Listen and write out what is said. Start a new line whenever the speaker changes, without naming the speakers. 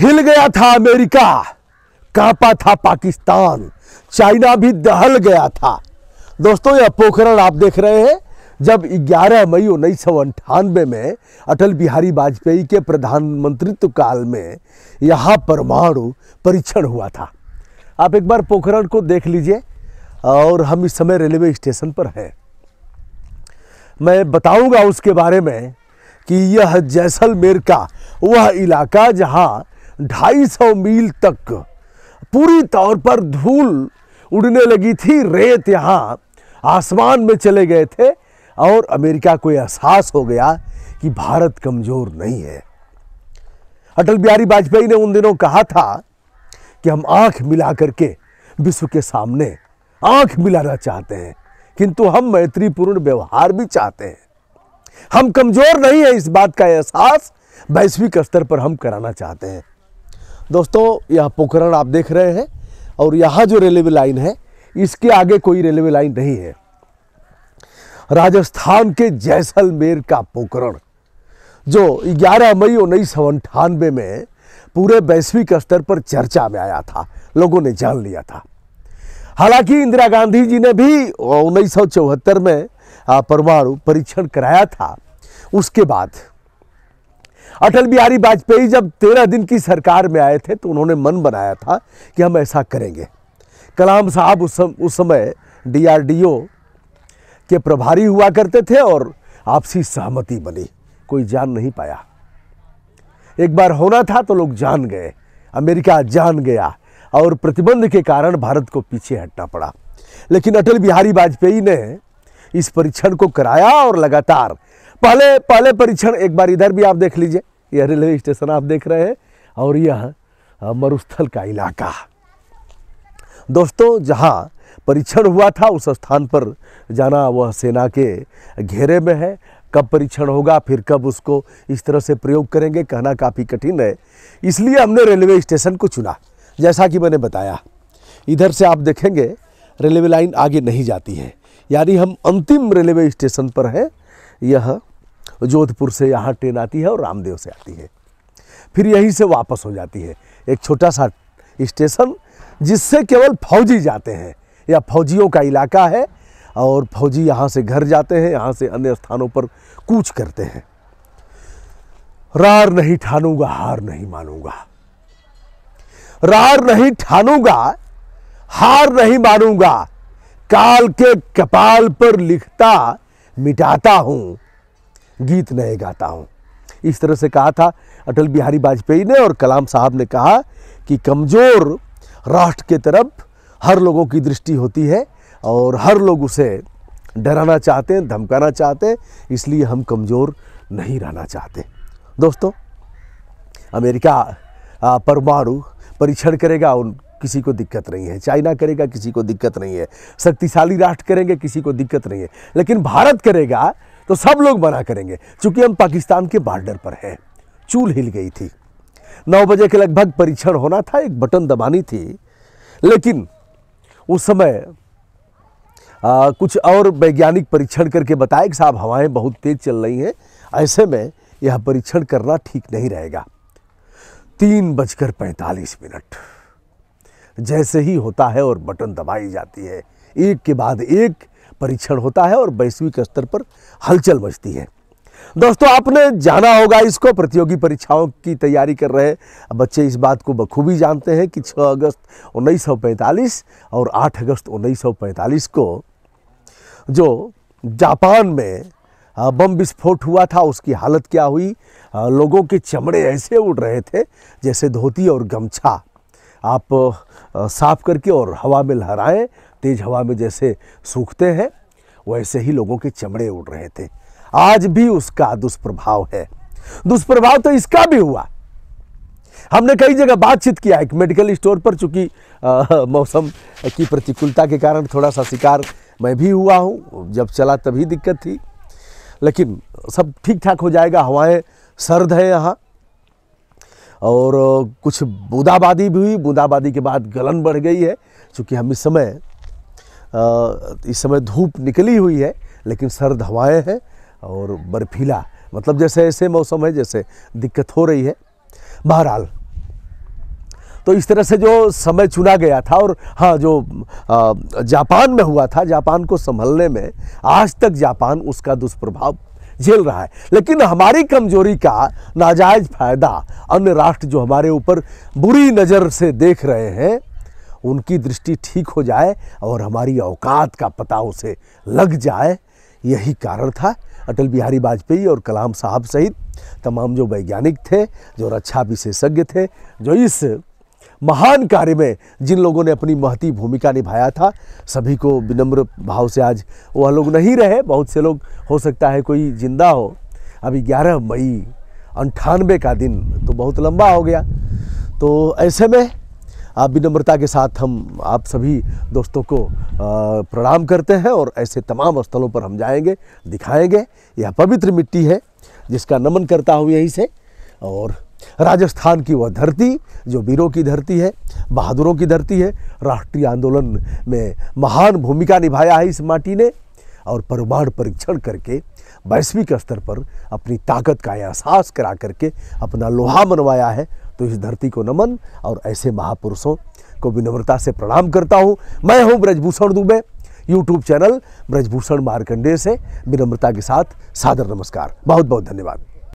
हिल गया था अमेरिका कांपा था पाकिस्तान चाइना भी दहल गया था दोस्तों यह पोखरण आप देख रहे हैं जब 11 मई उन्नीस में अटल बिहारी वाजपेयी के प्रधानमंत्रित्व काल में यहाँ परमाणु परीक्षण हुआ था आप एक बार पोखरण को देख लीजिए और हम इस समय रेलवे स्टेशन पर हैं मैं बताऊंगा उसके बारे में कि यह जैसलमेर का वह इलाका जहाँ ढाई सौ मील तक पूरी तौर पर धूल उड़ने लगी थी रेत यहाँ आसमान में चले गए थे और अमेरिका को एहसास हो गया कि भारत कमज़ोर नहीं है अटल बिहारी वाजपेयी ने उन दिनों कहा था कि हम आंख मिला करके विश्व के सामने आंख मिलाना चाहते हैं किंतु हम मैत्रीपूर्ण व्यवहार भी चाहते हैं हम कमज़ोर नहीं है इस बात का एहसास वैश्विक स्तर पर हम कराना चाहते हैं दोस्तों यह पोखरण आप देख रहे हैं और यहाँ जो रेलवे लाइन है इसके आगे कोई रेलवे लाइन नहीं है राजस्थान के जैसलमेर का पोखरण जो 11 मई उन्नीस सौ अंठानवे में पूरे वैश्विक स्तर पर चर्चा में आया था लोगों ने जान लिया था हालांकि इंदिरा गांधी जी ने भी उन्नीस में परमाणु परीक्षण कराया था उसके बाद अटल बिहारी वाजपेयी जब तेरह दिन की सरकार में आए थे तो उन्होंने मन बनाया था कि हम ऐसा करेंगे कलाम साहब उस सम, उस समय डीआरडीओ के प्रभारी हुआ करते थे और आपसी सहमति बनी कोई जान नहीं पाया एक बार होना था तो लोग जान गए अमेरिका जान गया और प्रतिबंध के कारण भारत को पीछे हटना पड़ा लेकिन अटल बिहारी वाजपेयी ने इस परीक्षण को कराया और लगातार पहले पहले परीक्षण एक बार इधर भी आप देख लीजिए यह रेलवे स्टेशन आप देख रहे हैं और यह मरुस्थल का इलाका दोस्तों जहाँ परीक्षण हुआ था उस स्थान पर जाना वह सेना के घेरे में है कब परीक्षण होगा फिर कब उसको इस तरह से प्रयोग करेंगे कहना काफ़ी कठिन है इसलिए हमने रेलवे स्टेशन को चुना जैसा कि मैंने बताया इधर से आप देखेंगे रेलवे लाइन आगे नहीं जाती है यानी हम अंतिम रेलवे स्टेशन पर हैं यह जोधपुर से यहाँ ट्रेन आती है और रामदेव से आती है फिर यहीं से वापस हो जाती है एक छोटा सा स्टेशन जिससे केवल फौजी जाते हैं या फौजियों का इलाका है और फौजी यहाँ से घर जाते हैं यहाँ से अन्य स्थानों पर कूच करते हैं रार नहीं ठानूंगा हार नहीं मानूंगा रार नहीं ठानूंगा हार नहीं मानूंगा काल के कपाल पर लिखता मिटाता हूं गीत नए गाता हूँ इस तरह से कहा था अटल बिहारी वाजपेयी ने और कलाम साहब ने कहा कि कमज़ोर राष्ट्र के तरफ हर लोगों की दृष्टि होती है और हर लोग उसे डराना चाहते हैं धमकाना चाहते हैं इसलिए हम कमज़ोर नहीं रहना चाहते दोस्तों अमेरिका परमाणु परीक्षण करेगा उन किसी को दिक्कत नहीं है चाइना करेगा किसी को दिक्कत नहीं है शक्तिशाली राष्ट्र करेंगे किसी को दिक्कत नहीं है लेकिन भारत करेगा तो सब लोग मना करेंगे चूंकि हम पाकिस्तान के बॉर्डर पर हैं चूल हिल गई थी नौ बजे के लगभग परीक्षण होना था एक बटन दबानी थी लेकिन उस समय आ, कुछ और वैज्ञानिक परीक्षण करके बताए कि साहब हवाएं बहुत तेज़ चल रही हैं ऐसे में यह परीक्षण करना ठीक नहीं रहेगा तीन बजकर पैंतालीस मिनट जैसे ही होता है और बटन दबाई जाती है एक के बाद एक परीक्षण होता है और वैश्विक स्तर पर हलचल बचती है दोस्तों आपने जाना होगा इसको प्रतियोगी परीक्षाओं की तैयारी कर रहे बच्चे इस बात को बखूबी जानते हैं कि 6 अगस्त 1945 और 8 अगस्त 1945 को जो जापान में बम विस्फोट हुआ था उसकी हालत क्या हुई लोगों के चमड़े ऐसे उड़ रहे थे जैसे धोती और गमछा आप साफ करके और हवा में लहराएं तेज़ हवा में जैसे सूखते हैं वैसे ही लोगों के चमड़े उड़ रहे थे आज भी उसका दुष्प्रभाव है दुष्प्रभाव तो इसका भी हुआ हमने कई जगह बातचीत किया एक मेडिकल स्टोर पर चूंकि मौसम की प्रतिकूलता के कारण थोड़ा सा शिकार मैं भी हुआ हूँ जब चला तभी दिक्कत थी लेकिन सब ठीक ठाक हो जाएगा हवाएं सर्द है यहाँ और कुछ बूंदाबादी भी हुई बूंदाबादी के बाद गलन बढ़ गई है चूँकि हम इस समय इस समय धूप निकली हुई है लेकिन सर्द हवाएं हैं और बर्फीला मतलब जैसे ऐसे मौसम है जैसे दिक्कत हो रही है बहरहाल तो इस तरह से जो समय चुना गया था और हाँ जो जापान में हुआ था जापान को संभलने में आज तक जापान उसका दुष्प्रभाव झेल रहा है लेकिन हमारी कमजोरी का नाजायज़ फ़ायदा अन्य राष्ट्र जो हमारे ऊपर बुरी नज़र से देख रहे हैं उनकी दृष्टि ठीक हो जाए और हमारी औकात का पता उसे लग जाए यही कारण था अटल बिहारी वाजपेयी और कलाम साहब सहित तमाम जो वैज्ञानिक थे जो रक्षा विशेषज्ञ थे जो इस महान कार्य में जिन लोगों ने अपनी महती भूमिका निभाया था सभी को विनम्र भाव से आज वह लोग नहीं रहे बहुत से लोग हो सकता है कोई जिंदा हो अभी 11 मई अंठानवे का दिन तो बहुत लंबा हो गया तो ऐसे में आप विनम्रता के साथ हम आप सभी दोस्तों को प्रणाम करते हैं और ऐसे तमाम स्थलों पर हम जाएंगे दिखाएंगे यह पवित्र मिट्टी है जिसका नमन करता हूँ यहीं से और राजस्थान की वह धरती जो वीरों की धरती है बहादुरों की धरती है राष्ट्रीय आंदोलन में महान भूमिका निभाया है इस माटी ने और परमाणु परीक्षण करके वैश्विक स्तर पर अपनी ताकत का एहसास करा करके अपना लोहा मनवाया है तो इस धरती को नमन और ऐसे महापुरुषों को विनम्रता से प्रणाम करता हूँ मैं हूँ ब्रजभूषण दुबे यूट्यूब चैनल ब्रजभूषण मारकंडे से विनम्रता के साथ सादर नमस्कार बहुत बहुत धन्यवाद